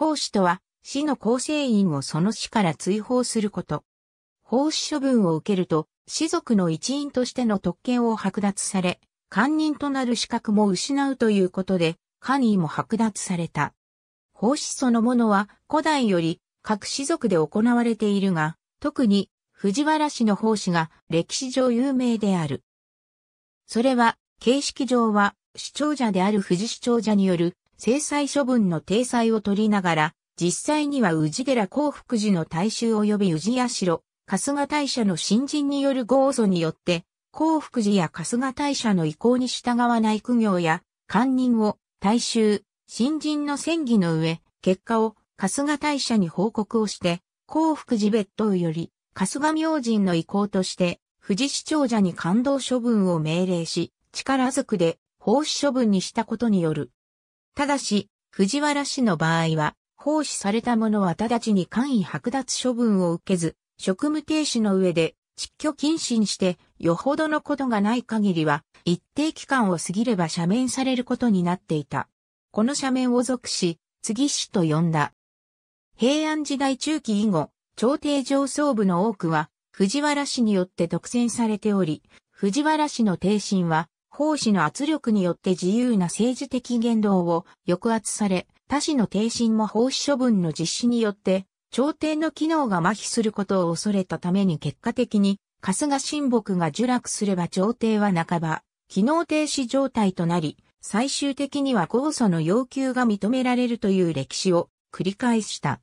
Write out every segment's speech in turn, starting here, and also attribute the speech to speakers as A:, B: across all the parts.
A: 奉仕とは、市の構成員をその市から追放すること。奉仕処分を受けると、士族の一員としての特権を剥奪され、官人となる資格も失うということで、官位も剥奪された。奉仕そのものは古代より各士族で行われているが、特に藤原氏の奉仕が歴史上有名である。それは、形式上は、主張者である藤主張者による制裁処分の体裁を取りながら、実際には宇治寺幸福寺の大衆及び宇治社、春日大社の新人による豪祖によって、幸福寺や春日大社の意向に従わない苦行や、官人を、大衆、新人の戦議の上、結果を春日大社に報告をして、幸福寺別当より、春日明神の意向として、富士市長者に感動処分を命令し、力ずくで、奉仕処分にしたことによる。ただし、藤原氏の場合は、奉仕された者は直ちに簡易剥奪処分を受けず、職務停止の上で、窒居謹慎して、よほどのことがない限りは、一定期間を過ぎれば赦免されることになっていた。この赦免を属し、次氏と呼んだ。平安時代中期以後、朝廷上層部の多くは、藤原氏によって独占されており、藤原氏の定身は、奉仕の圧力によって自由な政治的言動を抑圧され、他市の停止も奉仕処分の実施によって、朝廷の機能が麻痺することを恐れたために結果的に、春日親睦が呪落すれば朝廷は半ば、機能停止状態となり、最終的には控訴の要求が認められるという歴史を繰り返した。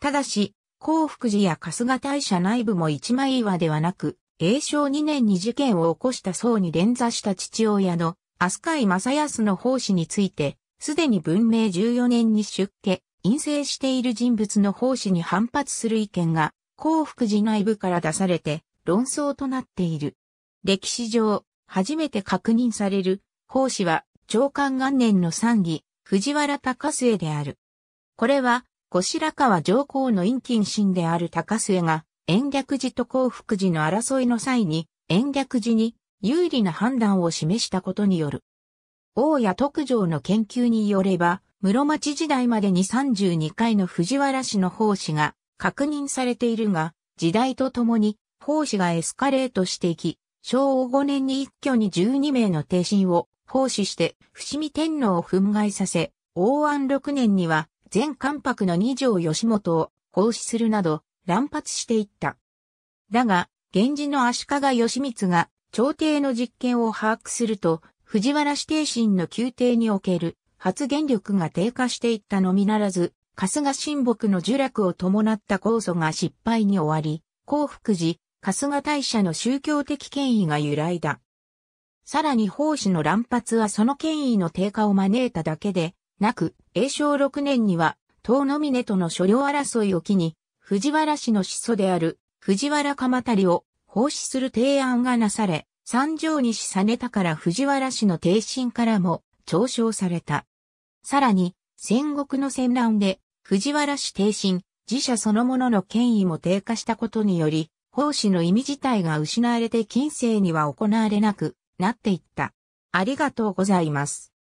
A: ただし、幸福寺や春日大社内部も一枚岩ではなく、永正2年に事件を起こした僧に連座した父親の飛鳥井正康の奉仕について、すでに文明14年に出家、陰性している人物の奉仕に反発する意見が、幸福寺内部から出されて、論争となっている。歴史上、初めて確認される、奉仕は、長官元年の参議、藤原高末である。これは、後白河上皇の陰近神である高末が、延暦寺と幸福寺の争いの際に、延暦寺に有利な判断を示したことによる。王谷特上の研究によれば、室町時代までに32回の藤原氏の奉仕が確認されているが、時代とともに奉仕がエスカレートしていき、昭和5年に一挙に12名の帝臣を奉仕して伏見天皇を憤慨させ、王安6年には全関白の二条義元を奉仕するなど、乱発していった。だが、源氏の足利義満が朝廷の実権を把握すると、藤原氏定神の宮廷における発言力が低下していったのみならず、春日親睦の呪落を伴った控訴が失敗に終わり、幸福寺、春日大社の宗教的権威が由来だ。さらに奉仕の乱発はその権威の低下を招いただけで、なく、永正六年には、東ミ峰との所領争いを機に、藤原氏の始祖である藤原鎌足を奉仕する提案がなされ、三条西実たから藤原氏の定身からも嘲笑された。さらに、戦国の戦乱で藤原氏定身自社そのものの権威も低下したことにより、奉仕の意味自体が失われて近世には行われなくなっていった。ありがとうございます。